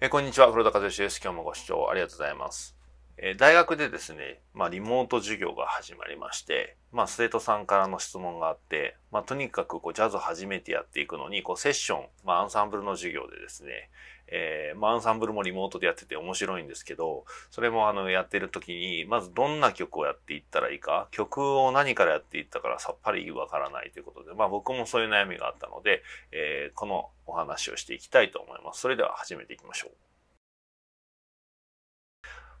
えー、こんにちは、黒田和義です。今日もご視聴ありがとうございます。えー、大学でですね、まあ、リモート授業が始まりまして、まあ、生徒さんからの質問があって、まあ、とにかくこうジャズ初めてやっていくのに、こうセッション、まあ、アンサンブルの授業でですね、えー、まあ、アンサンブルもリモートでやってて面白いんですけど、それもあの、やってる時に、まずどんな曲をやっていったらいいか、曲を何からやっていったからさっぱりわからないということで、まあ僕もそういう悩みがあったので、えー、このお話をしていきたいと思います。それでは始めていきましょう。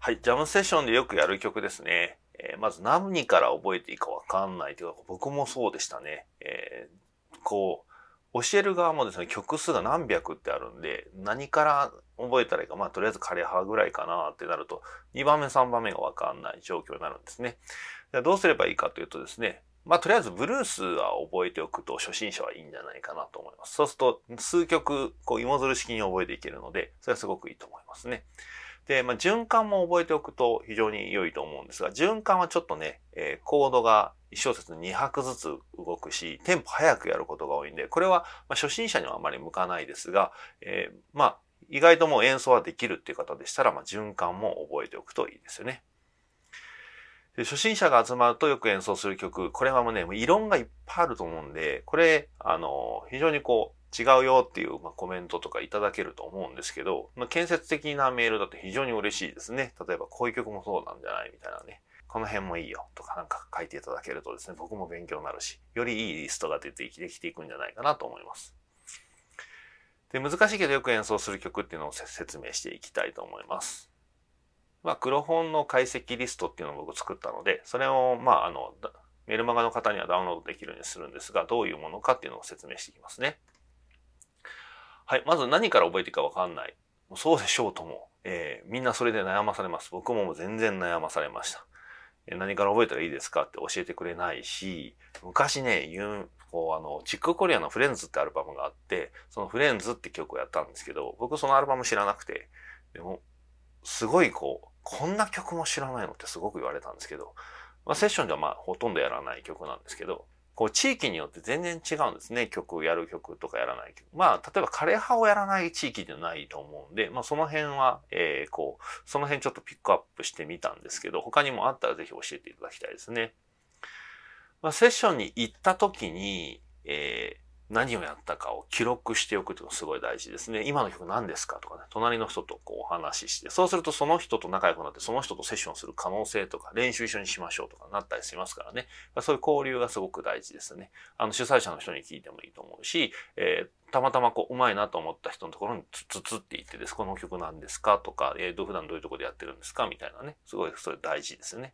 はい、ジャムセッションでよくやる曲ですね。えー、まず何から覚えていいかわかんないというか、僕もそうでしたね。えー、こう、教える側もですね、曲数が何百ってあるんで、何から覚えたらいいか、まあとりあえず枯葉ぐらいかなってなると、2番目、3番目がわかんない状況になるんですね。じゃどうすればいいかというとですね、まあとりあえずブルースは覚えておくと初心者はいいんじゃないかなと思います。そうすると数曲、こう芋づる式に覚えていけるので、それはすごくいいと思いますね。で、まあ、循環も覚えておくと非常に良いと思うんですが、循環はちょっとね、えー、コードが1小節2拍ずつ動くし、テンポ早くやることが多いんで、これはま初心者にはあまり向かないですが、えー、まあ、意外ともう演奏はできるっていう方でしたら、まあ、循環も覚えておくといいですよね。で初心者が集まるとよく演奏する曲、これはもうね、もう異論がいっぱいあると思うんで、これ、あの、非常にこう、違うよっていう、まコメントとかいただけると思うんですけど、まあ、建設的なメールだと非常に嬉しいですね。例えばこういう曲もそうなんじゃないみたいなね。この辺もいいよとかなんか書いていただけるとですね、僕も勉強になるし、よりいいリストが出てできていくんじゃないかなと思います。で、難しいけどよく演奏する曲っていうのを説明していきたいと思います。まあ、黒本の解析リストっていうのを僕作ったので、それを、まあ、あの、メルマガの方にはダウンロードできるようにするんですが、どういうものかっていうのを説明していきますね。はい。まず何から覚えていいかわかんない。もうそうでしょうとも。えー、みんなそれで悩まされます。僕も全然悩まされました。えー、何から覚えたらいいですかって教えてくれないし、昔ね、ユン、こうあの、チックコリアのフレンズってアルバムがあって、そのフレンズって曲をやったんですけど、僕そのアルバム知らなくて、でも、すごいこう、こんな曲も知らないのってすごく言われたんですけど、まあ、セッションではまあほとんどやらない曲なんですけど、こう地域によって全然違うんですね。曲をやる曲とかやらない曲。まあ、例えば枯葉をやらない地域ではないと思うんで、まあその辺は、えー、こう、その辺ちょっとピックアップしてみたんですけど、他にもあったらぜひ教えていただきたいですね。まあセッションに行った時に、えー、何をやったかを記録しておくというのがすごい大事ですね。今の曲何ですかと隣の人とこうお話しして、そうするとその人と仲良くなって、その人とセッションする可能性とか、練習一緒にしましょうとかなったりしますからね。そういう交流がすごく大事ですね。あの、主催者の人に聞いてもいいと思うし、えーたまたまこう、うまいなと思った人のところにツツツって言ってです。この曲なんですかとか、えー、普段どういうとこでやってるんですかみたいなね。すごい、それ大事ですよね。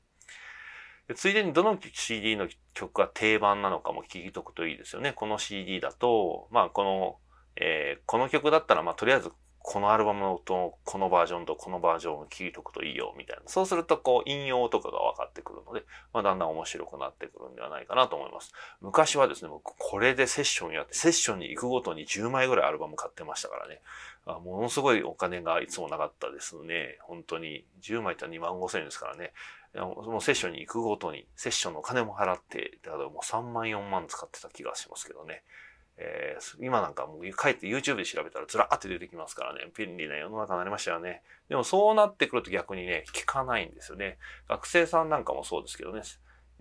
ついでにどの CD の曲が定番なのかも聞いとくといいですよね。この CD だと、まあこの、えー、この曲だったら、まあとりあえずこのアルバムの音をこのバージョンとこのバージョンを聴いとくといいよみたいな。そうするとこう引用とかが分かってくるので、まあ、だんだん面白くなってくるんではないかなと思います。昔はですね、僕これでセッションやって、セッションに行くごとに10枚ぐらいアルバム買ってましたからね。あものすごいお金がいつもなかったですね。本当に10枚って2万5千円ですからね。もうセッションに行くごとに、セッションのお金も払って、だからもう3万4万使ってた気がしますけどね。えー、今なんかもう帰って YouTube で調べたらずらーって出てきますからね、便利な世の中になりましたよね。でもそうなってくると逆にね、聞かないんですよね。学生さんなんかもそうですけどね、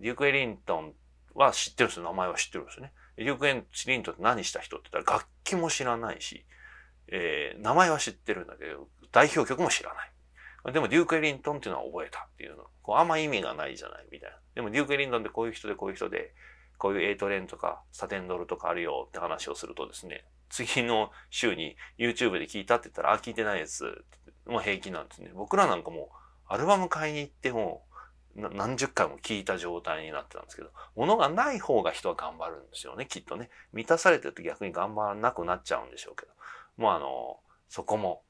デューク・エリントンは知ってるんですよ。名前は知ってるんですよね。デューク・エリントンって何した人って言ったら楽器も知らないし、えー、名前は知ってるんだけど、代表曲も知らない。でもデューク・エリントンっていうのは覚えたっていうの。こうあんま意味がないじゃないみたいな。でもデューク・エリントンってこういう人でこういう人で、こういう8トレンとかサテンドルとかあるよって話をするとですね、次の週に YouTube で聞いたって言ったら、あ、聞いてないです。もう平気なんですね。僕らなんかもう、アルバム買いに行っても、何十回も聞いた状態になってたんですけど、物がない方が人は頑張るんですよね、きっとね。満たされてると逆に頑張らなくなっちゃうんでしょうけど。もうあの、そこも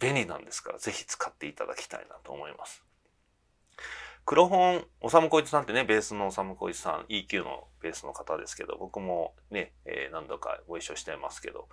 便利なんですから、ぜひ使っていただきたいなと思います。黒本、おさむこいつさんってね、ベースのおさむこいつさん、EQ のベースの方ですけど、僕もね、えー、何度かご一緒してますけど、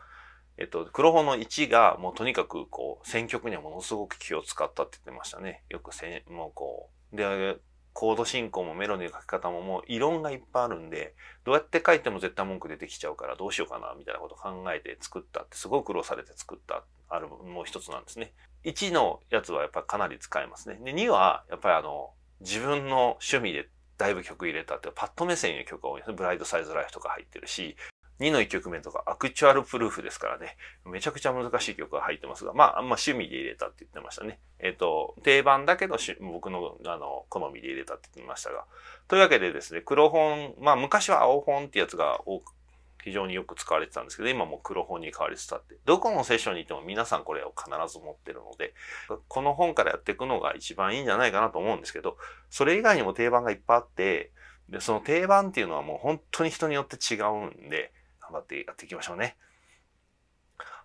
えっと、黒本の1が、もうとにかく、こう、選曲にはものすごく気を使ったって言ってましたね。よくせ、もうこう、で、コード進行もメロディーの書き方ももう異論がいっぱいあるんで、どうやって書いても絶対文句出てきちゃうからどうしようかなみたいなことを考えて作ったってすごい苦労されて作ったアルバムもう一つなんですね。1のやつはやっぱりかなり使えますね。で、2はやっぱりあの、自分の趣味でだいぶ曲入れたって、パッド目線の曲が多いですね。ブライドサイズライフとか入ってるし、2の1曲目とかアクチュアルプルーフですからね。めちゃくちゃ難しい曲が入ってますが、まあ、あんま趣味で入れたって言ってましたね。えっ、ー、と、定番だけど僕の、あの、好みで入れたって言ってましたが。というわけでですね、黒本、まあ昔は青本ってやつが多く非常によく使われてたんですけど、今も黒本に変わりつつあって。どこのセッションにいても皆さんこれを必ず持ってるので、この本からやっていくのが一番いいんじゃないかなと思うんですけど、それ以外にも定番がいっぱいあって、で、その定番っていうのはもう本当に人によって違うんで、頑張ってやっていきましょうね。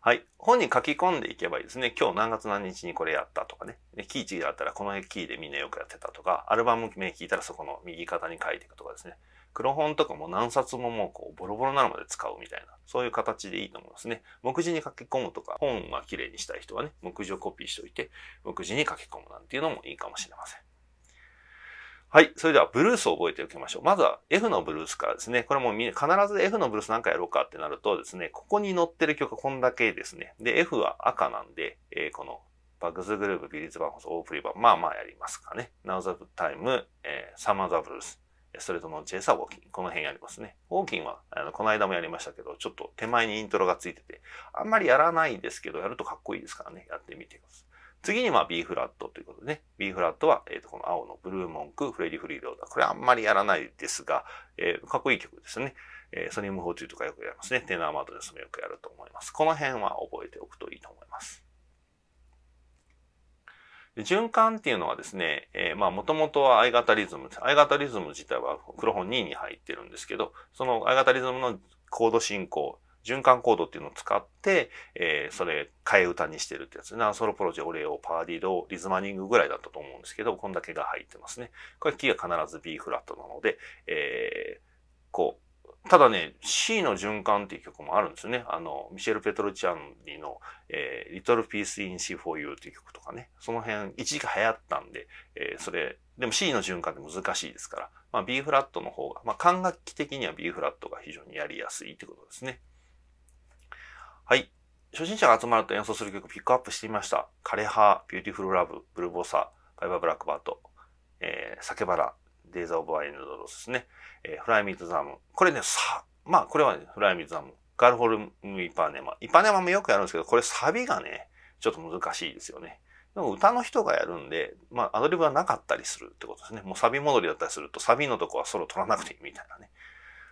はい。本に書き込んでいけばいいですね。今日何月何日にこれやったとかね。でキー1だったらこのキーでみんなよくやってたとか、アルバム名聞いたらそこの右肩に書いていくとかですね。黒本とかも何冊ももうこうボロボロになるまで使うみたいな、そういう形でいいと思いますね。目次に書き込むとか、本は綺麗にしたい人はね、目次をコピーしておいて、目次に書き込むなんていうのもいいかもしれません。はい。それでは、ブルースを覚えておきましょう。まずは F のブルースからですね。これも必ず F のブルースなんかやろうかってなるとですね、ここに載ってる曲はこんだけですね。で、F は赤なんで、えー、このバグズグループ、ビリーズバンホス、オープリバー、まあまあやりますかね。ナウザブタイム、えー、サマーザブルース、それともチェイサーウォーキン。この辺やりますね。ウォーキンは、あの、この間もやりましたけど、ちょっと手前にイントロがついてて、あんまりやらないですけど、やるとかっこいいですからね、やってみてください。次にまあ B フラットということでね、B フラットは、えっとこの青のブルーモンク、フレディ・フリーローダー。これあんまりやらないですが、えー、かっこいい曲ですね。えー、ソニウム・フォーチューとかよくやりますね。テナーマートレスもよくやると思います。この辺は覚えておくといいと思います。循環っていうのはですね、えー、まあ、もともとは相型リズム、相型リズム自体は黒本2に入ってるんですけど、その相型リズムのコード進行、循環コードっていうのを使って、えー、それ、替え歌にしてるってやつね。ソロプロジェ、オレオ、パーディド、リズマニングぐらいだったと思うんですけど、こんだけが入ってますね。これ、キーが必ず B フラットなので、えー、こう、ただね、C の循環っていう曲もあるんですよね。あの、ミシェル・ペトルチャンリの、えー、Little p e a c e in C for You っていう曲とかね。その辺、一時期流行ったんで、えー、それ、でも C の循環って難しいですから、まあ、B フラットの方が、まあ、管楽器的には B フラットが非常にやりやすいってことですね。はい。初心者が集まると演奏する曲ピックアップしてみました。枯葉、ビューティフルラブ、ブルボサ、バイバーブラックバート、えー、酒バラ、デイザー・オブ・アイ・ヌ・ドロスですね。えー、フライ・ミート・ザム。これね、さ、まあこれは、ね、フライ・ミート・ザム。ガルフォルム・イパネマ。イパネマもよくやるんですけど、これサビがね、ちょっと難しいですよね。でも歌の人がやるんで、まあアドリブはなかったりするってことですね。もうサビ戻りだったりすると、サビのとこはソロ取らなくていいみたいなね。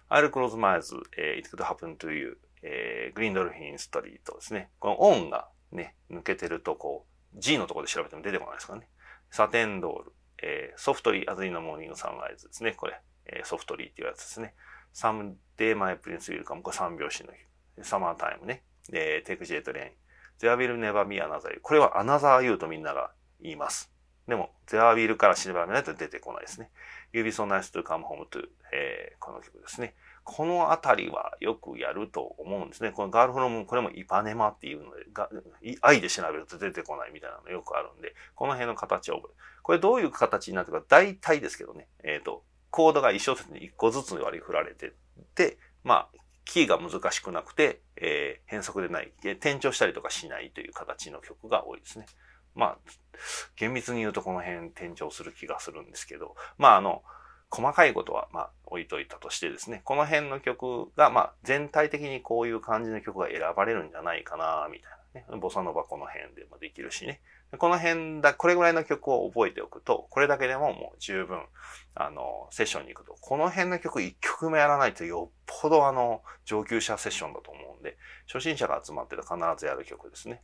アイル・クローズ・マイズ、え y it could happen to you, えー、グリーンドルフィンストリートですね。この音がね、抜けてるとこう、G のところで調べても出てこないですからね。サテンドール、えー、ソフトリー・アズ・リーザ・モーニング・サンライズですね。これ、えー、ソフトリーっていうやつですね。サムデー・マイ・プリンス・ウィルカム。これ3拍子の日。サマータイムね。で、テク・ジェイト・レイン。ゼア・ビル・ネバ・ミアナザー・ユこれはアナザー・ユーとみんなが言います。でも、ゼア・ビルからーべないと出てこないですね。You be so nice to come home to、えこの曲ですね。このあたりはよくやると思うんですね。このガールフロム、これもイパネマっていうので、が愛で調べると出てこないみたいなのよくあるんで、この辺の形を覚える。これどういう形になってるか、大体ですけどね、えっ、ー、と、コードが一小節に一個ずつ割り振られてて、まあ、キーが難しくなくて、えー、変則でない、転調したりとかしないという形の曲が多いですね。まあ、厳密に言うとこの辺転調する気がするんですけど、まああの、細かいことは、まあ、置いといたとしてですね、この辺の曲が、まあ、全体的にこういう感じの曲が選ばれるんじゃないかな、みたいなね。ボサノバこの辺でもできるしね。この辺だ、これぐらいの曲を覚えておくと、これだけでももう十分、あの、セッションに行くと、この辺の曲1曲目やらないとよっぽどあの、上級者セッションだと思うんで、初心者が集まってと必ずやる曲ですね。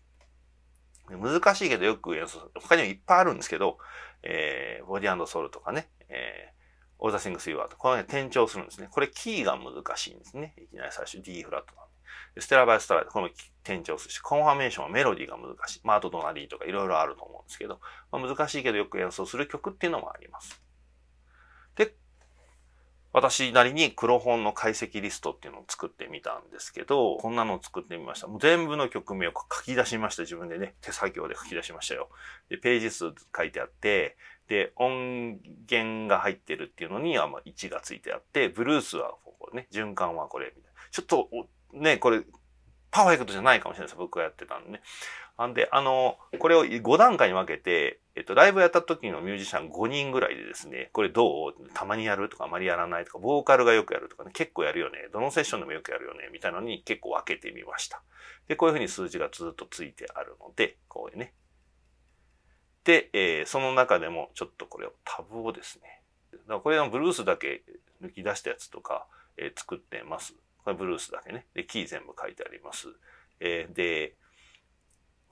難しいけどよく演奏、他にもいっぱいあるんですけど、えー、ボディソウルとかね、えーオーザシングスイワーと、このね、転調するんですね。これ、キーが難しいんですね。いきなり最初 D フラットなんで。ステラバイストライド、これも転調するし、コンファメーションはメロディーが難しい。まあ、あとドナリーとかいろいろあると思うんですけど、まあ、難しいけどよく演奏する曲っていうのもあります。私なりに黒本の解析リストっていうのを作ってみたんですけど、こんなのを作ってみました。もう全部の曲名を書き出しました。自分でね、手作業で書き出しましたよ。で、ページ数書いてあって、で、音源が入ってるっていうのにはまあ1がついてあって、ブルースはここね、循環はこれ、みたいな。ちょっと、ね、これ、パーフェクトじゃないかもしれないです。僕がやってたんでね。あんで、あの、これを5段階に分けて、えっと、ライブやった時のミュージシャン5人ぐらいでですね、これどうたまにやるとかあまりやらないとか、ボーカルがよくやるとかね、結構やるよね。どのセッションでもよくやるよね。みたいなのに結構分けてみました。で、こういうふうに数字がずっとついてあるので、こういうね。で、えー、その中でもちょっとこれをタブをですね。だからこれのブルースだけ抜き出したやつとか、えー、作ってます。これブルースだけね。で、キー全部書いてあります。えー、で、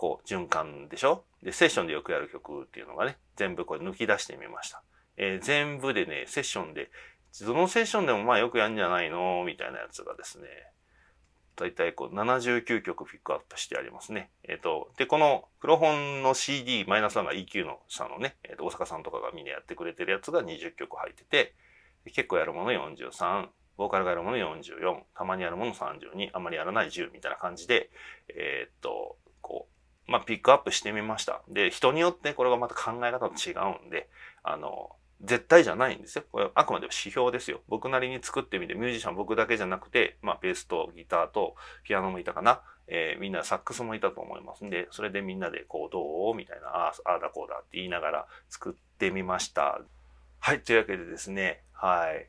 こう、循環でしょで、セッションでよくやる曲っていうのがね、全部これ抜き出してみました。えー、全部でね、セッションで、どのセッションでもまあよくやるんじゃないのみたいなやつがですね、だいたいこう79曲ピックアップしてありますね。えっ、ー、と、で、この黒本の c d 3が EQ のさのね、えー、と大阪さんとかがみんなやってくれてるやつが20曲入ってて、結構やるもの43、ボーカルがやるもの44、たまにやるもの32、あんまりやらない10みたいな感じで、えっ、ー、と、まあ、ピックアップしてみました。で、人によってこれがまた考え方と違うんで、あの、絶対じゃないんですよ。これあくまでも指標ですよ。僕なりに作ってみて、ミュージシャン僕だけじゃなくて、まあ、ベースとギターとピアノもいたかな。えー、みんなサックスもいたと思いますんで、それでみんなでこう、どうみたいな、ああ、だこうだって言いながら作ってみました。はい、というわけでですね、はい。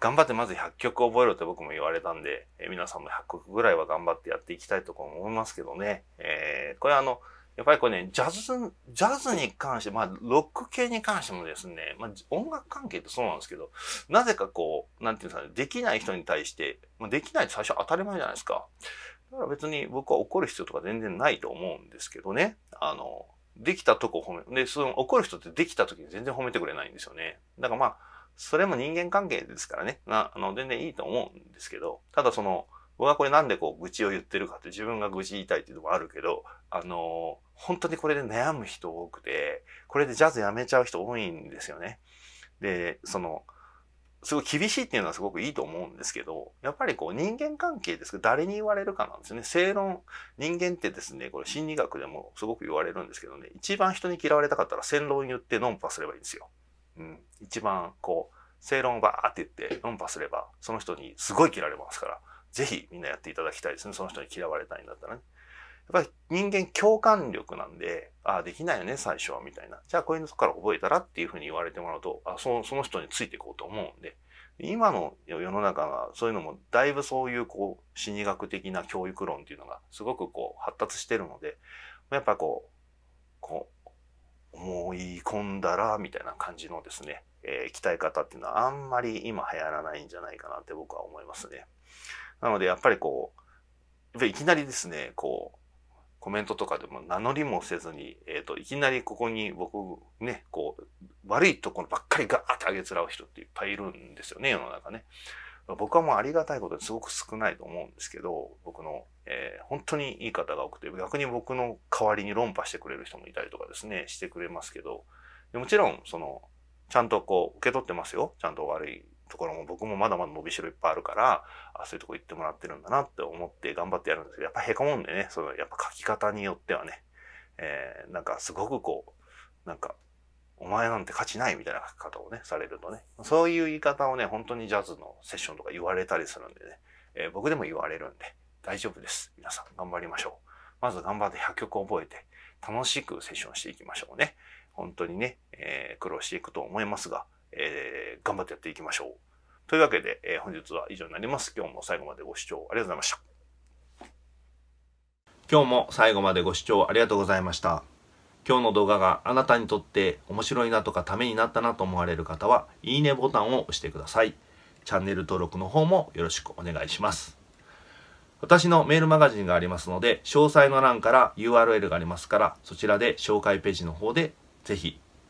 頑張ってまず100曲覚えろって僕も言われたんで、えー、皆さんも100曲ぐらいは頑張ってやっていきたいと思いますけどね。えーこれあの、やっぱりこれね、ジャズ、ジャズに関して、まあ、ロック系に関してもですね、まあ、音楽関係ってそうなんですけど、なぜかこう、なんていうんですかね、できない人に対して、まあ、できないって最初当たり前じゃないですか。だから別に僕は怒る必要とか全然ないと思うんですけどね、あの、できたとこ褒め、で、その怒る人ってできた時に全然褒めてくれないんですよね。だからまあ、それも人間関係ですからね、なあの、全然いいと思うんですけど、ただその、僕はこれなんでこう愚痴を言ってるかって自分が愚痴言いたいっていうのもあるけど、あのー、本当にこれで悩む人多くて、これでジャズやめちゃう人多いんですよね。で、その、すごい厳しいっていうのはすごくいいと思うんですけど、やっぱりこう人間関係ですけど、誰に言われるかなんですね。正論、人間ってですね、これ心理学でもすごく言われるんですけどね、一番人に嫌われたかったら正論言って論破すればいいんですよ。うん。一番こう、正論をバーって言って論破すれば、その人にすごい嫌われますから。ぜひみんなやっていただきたいですね。その人に嫌われたいんだったらね。やっぱり人間共感力なんで、ああ、できないよね、最初は、みたいな。じゃあ、こういうのから覚えたらっていうふうに言われてもらうと、あそのその人についていこうと思うんで、今の世の中が、そういうのも、だいぶそういう、こう、心理学的な教育論っていうのが、すごくこう、発達してるので、やっぱこう、こう、思い込んだら、みたいな感じのですね、えー、鍛え方っていうのは、あんまり今流行らないんじゃないかなって僕は思いますね。なので、やっぱりこう、いきなりですね、こう、コメントとかでも名乗りもせずに、えっ、ー、と、いきなりここに僕、ね、こう、悪いところばっかりガーって上げつらう人っていっぱいいるんですよね、世の中ね。僕はもうありがたいことですごく少ないと思うんですけど、僕の、えー、本当にいい方が多くて、逆に僕の代わりに論破してくれる人もいたりとかですね、してくれますけど、もちろん、その、ちゃんとこう、受け取ってますよ。ちゃんと悪いところも僕もまだまだ伸びしろいっぱいあるから、あそういうとこ行ってもらってるんだなって思って頑張ってやるんですけど、やっぱへこむんでね、そのやっぱ書き方によってはね、えー、なんかすごくこう、なんか、お前なんて価値ないみたいな書き方をね、されるとね、そういう言い方をね、本当にジャズのセッションとか言われたりするんでね、えー、僕でも言われるんで、大丈夫です。皆さん頑張りましょう。まず頑張って100曲覚えて、楽しくセッションしていきましょうね。本当にね、えー、苦労していくと思いますが、えー、頑張ってやっていきましょう。というわけで、えー、本日は以上になります。今日も最後までご視聴ありがとうございました。今日も最後までご視聴ありがとうございました。今日の動画があなたにとって面白いなとかためになったなと思われる方は、いいねボタンを押してください。チャンネル登録の方もよろしくお願いします。私のメールマガジンがありますので、詳細の欄から URL がありますから、そちらで紹介ページの方でぜひ